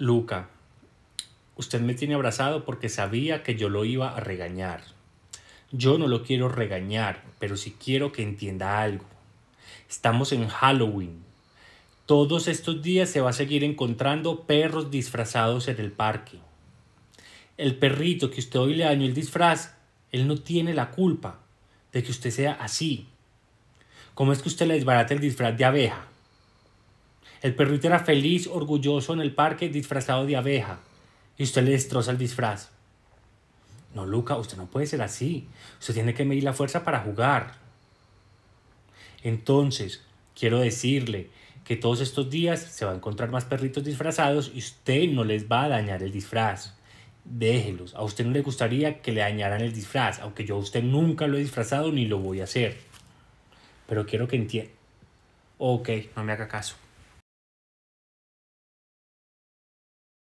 Luca, usted me tiene abrazado porque sabía que yo lo iba a regañar. Yo no lo quiero regañar, pero sí quiero que entienda algo. Estamos en Halloween. Todos estos días se va a seguir encontrando perros disfrazados en el parque. El perrito que usted hoy le dañó el disfraz, él no tiene la culpa de que usted sea así. ¿Cómo es que usted le desbarate el disfraz de abeja? El perrito era feliz, orgulloso en el parque, disfrazado de abeja. Y usted le destroza el disfraz. No, Luca, usted no puede ser así. Usted tiene que medir la fuerza para jugar. Entonces, quiero decirle que todos estos días se va a encontrar más perritos disfrazados y usted no les va a dañar el disfraz. Déjelos. A usted no le gustaría que le dañaran el disfraz, aunque yo a usted nunca lo he disfrazado ni lo voy a hacer. Pero quiero que entienda. Ok, no me haga caso.